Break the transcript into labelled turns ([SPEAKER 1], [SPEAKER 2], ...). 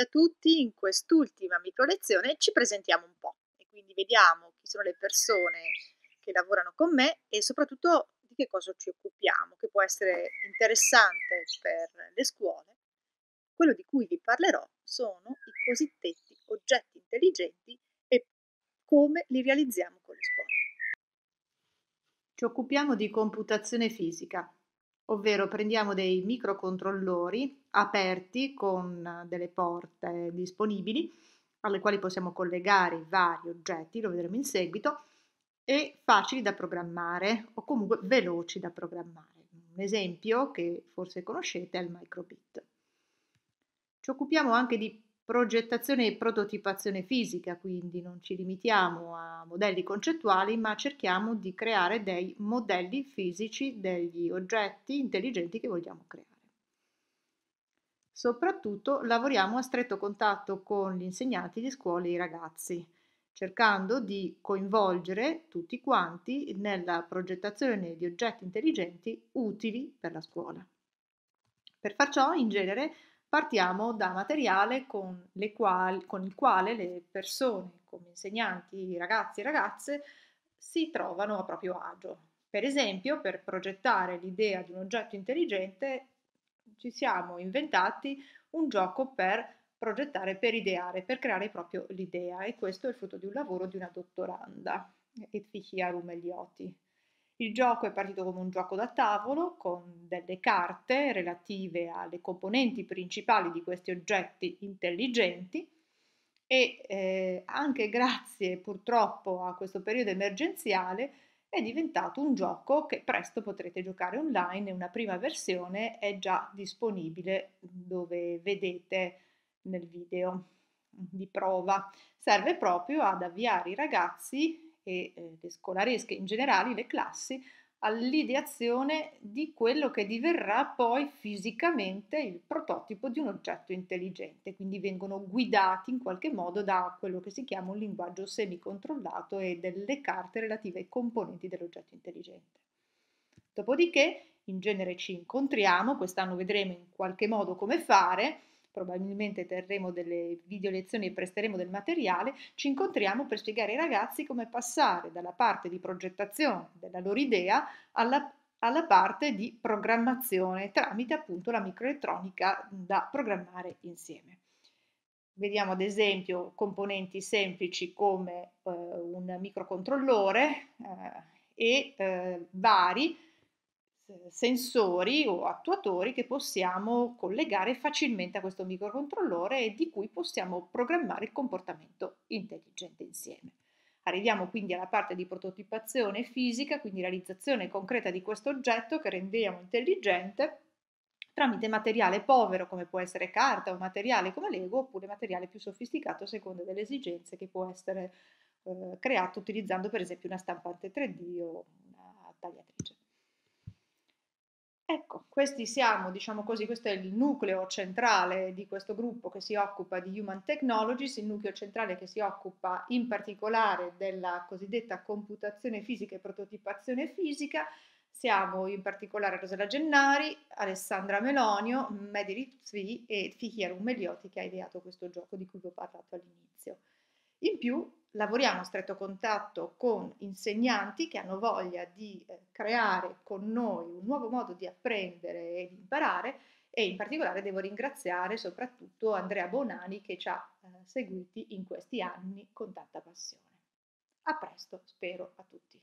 [SPEAKER 1] a tutti, in quest'ultima micro lezione ci presentiamo un po' e quindi vediamo chi sono le persone che lavorano con me e soprattutto di che cosa ci occupiamo, che può essere interessante per le scuole. Quello di cui vi parlerò sono i cosiddetti oggetti intelligenti e come li realizziamo con le scuole. Ci occupiamo di computazione fisica, ovvero prendiamo dei microcontrollori aperti con eh, delle porte disponibili alle quali possiamo collegare vari oggetti, lo vedremo in seguito, e facili da programmare o comunque veloci da programmare. Un esempio che forse conoscete è il microbit. Ci occupiamo anche di progettazione e prototipazione fisica, quindi non ci limitiamo a modelli concettuali, ma cerchiamo di creare dei modelli fisici degli oggetti intelligenti che vogliamo creare. Soprattutto lavoriamo a stretto contatto con gli insegnanti di scuola e i ragazzi, cercando di coinvolgere tutti quanti nella progettazione di oggetti intelligenti utili per la scuola. Per far ciò, in genere, partiamo da materiale con, quali, con il quale le persone, come insegnanti, ragazzi e ragazze, si trovano a proprio agio. Per esempio, per progettare l'idea di un oggetto intelligente ci siamo inventati un gioco per progettare, per ideare, per creare proprio l'idea e questo è il frutto di un lavoro di una dottoranda, Etfichia Rumelioti. Il gioco è partito come un gioco da tavolo con delle carte relative alle componenti principali di questi oggetti intelligenti e eh, anche grazie purtroppo a questo periodo emergenziale è diventato un gioco che presto potrete giocare online e una prima versione è già disponibile dove vedete nel video di prova. Serve proprio ad avviare i ragazzi e eh, le scolaresche in generale, le classi, all'ideazione di quello che diverrà poi fisicamente il prototipo di un oggetto intelligente, quindi vengono guidati in qualche modo da quello che si chiama un linguaggio semicontrollato e delle carte relative ai componenti dell'oggetto intelligente. Dopodiché in genere ci incontriamo, quest'anno vedremo in qualche modo come fare, probabilmente terremo delle video lezioni e presteremo del materiale, ci incontriamo per spiegare ai ragazzi come passare dalla parte di progettazione della loro idea alla, alla parte di programmazione tramite appunto la microelettronica da programmare insieme. Vediamo ad esempio componenti semplici come eh, un microcontrollore eh, e eh, vari sensori o attuatori che possiamo collegare facilmente a questo microcontrollore e di cui possiamo programmare il comportamento intelligente insieme. Arriviamo quindi alla parte di prototipazione fisica, quindi realizzazione concreta di questo oggetto che rendiamo intelligente tramite materiale povero come può essere carta o materiale come Lego oppure materiale più sofisticato a seconda delle esigenze che può essere eh, creato utilizzando per esempio una stampante 3D o una tagliatrice. Ecco, questi siamo, diciamo così, questo è il nucleo centrale di questo gruppo che si occupa di Human Technologies, il nucleo centrale che si occupa in particolare della cosiddetta computazione fisica e prototipazione fisica. Siamo in particolare Rosella Gennari, Alessandra Melonio, Medi Rizvi e Fichier Umelioti che ha ideato questo gioco di cui vi ho parlato all'inizio. In più lavoriamo a stretto contatto con insegnanti che hanno voglia di eh, creare con noi un nuovo modo di apprendere e di imparare e in particolare devo ringraziare soprattutto Andrea Bonani che ci ha eh, seguiti in questi anni con tanta passione. A presto, spero, a tutti.